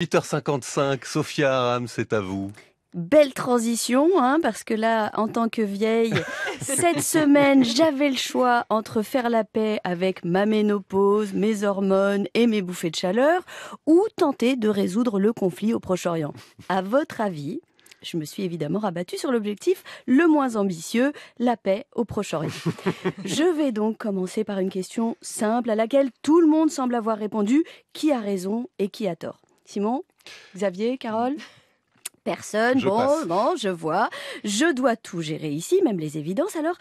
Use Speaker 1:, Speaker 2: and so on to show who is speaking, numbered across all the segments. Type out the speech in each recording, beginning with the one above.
Speaker 1: 8h55, Sophia Aram, c'est à vous. Belle transition, hein, parce que là, en tant que vieille, cette semaine, j'avais le choix entre faire la paix avec ma ménopause, mes hormones et mes bouffées de chaleur, ou tenter de résoudre le conflit au Proche-Orient. À votre avis, je me suis évidemment rabattue sur l'objectif le moins ambitieux, la paix au Proche-Orient. je vais donc commencer par une question simple à laquelle tout le monde semble avoir répondu qui a raison et qui a tort Simon Xavier Carole mm. Personne. bon, je vois. Je dois tout gérer ici, même les évidences. Alors,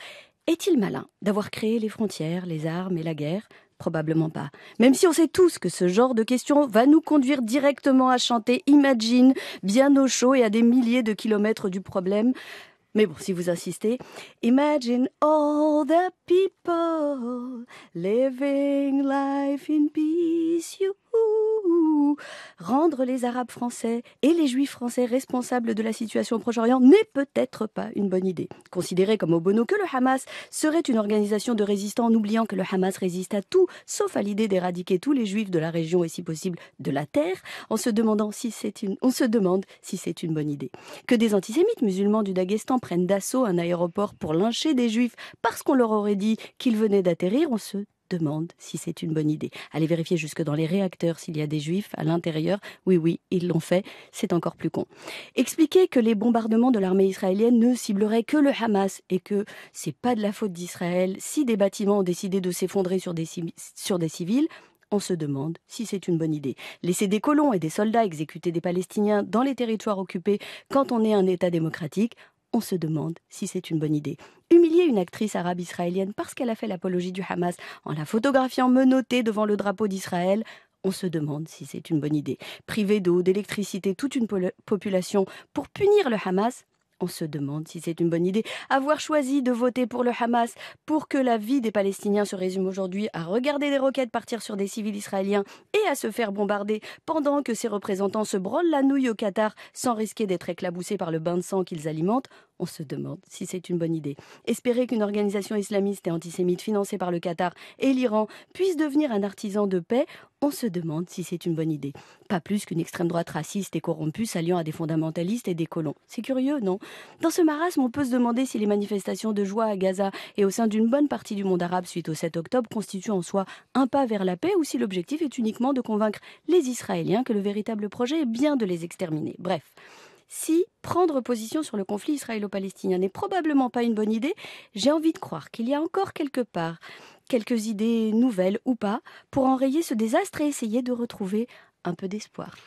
Speaker 1: est-il malin d'avoir créé les frontières, les armes et la guerre Probablement pas. Même si on sait tous que ce genre de questions va nous conduire directement à chanter Imagine, bien au chaud et à des milliers de kilomètres du problème. Mais bon, si vous insistez, Imagine all the people living life in peace rendre les Arabes français et les Juifs français responsables de la situation au Proche-Orient n'est peut-être pas une bonne idée. Considérer comme au que le Hamas serait une organisation de résistants en oubliant que le Hamas résiste à tout, sauf à l'idée d'éradiquer tous les Juifs de la région et si possible de la terre, en se demandant si c'est une, on se demande si c'est une bonne idée. Que des antisémites musulmans du Daghestan prennent d'assaut un aéroport pour lyncher des Juifs parce qu'on leur aurait dit qu'ils venaient d'atterrir, on se demande si c'est une bonne idée. Allez vérifier jusque dans les réacteurs s'il y a des juifs à l'intérieur. Oui, oui, ils l'ont fait. C'est encore plus con. Expliquer que les bombardements de l'armée israélienne ne cibleraient que le Hamas et que c'est pas de la faute d'Israël si des bâtiments ont décidé de s'effondrer sur des, sur des civils, on se demande si c'est une bonne idée. Laisser des colons et des soldats exécuter des Palestiniens dans les territoires occupés quand on est un État démocratique, on se demande si c'est une bonne idée. Humilier une actrice arabe israélienne parce qu'elle a fait l'apologie du Hamas en la photographiant menottée devant le drapeau d'Israël, on se demande si c'est une bonne idée. Priver d'eau, d'électricité toute une population pour punir le Hamas, on se demande si c'est une bonne idée. Avoir choisi de voter pour le Hamas pour que la vie des Palestiniens se résume aujourd'hui à regarder des roquettes partir sur des civils israéliens et à se faire bombarder pendant que ses représentants se branlent la nouille au Qatar sans risquer d'être éclaboussés par le bain de sang qu'ils alimentent, on se demande si c'est une bonne idée. Espérer qu'une organisation islamiste et antisémite financée par le Qatar et l'Iran puisse devenir un artisan de paix, on se demande si c'est une bonne idée. Pas plus qu'une extrême droite raciste et corrompue s'alliant à des fondamentalistes et des colons. C'est curieux, non dans ce marasme, on peut se demander si les manifestations de joie à Gaza et au sein d'une bonne partie du monde arabe suite au 7 octobre constituent en soi un pas vers la paix ou si l'objectif est uniquement de convaincre les Israéliens que le véritable projet est bien de les exterminer. Bref si prendre position sur le conflit israélo-palestinien n'est probablement pas une bonne idée, j'ai envie de croire qu'il y a encore quelque part quelques idées nouvelles ou pas pour enrayer ce désastre et essayer de retrouver un peu d'espoir.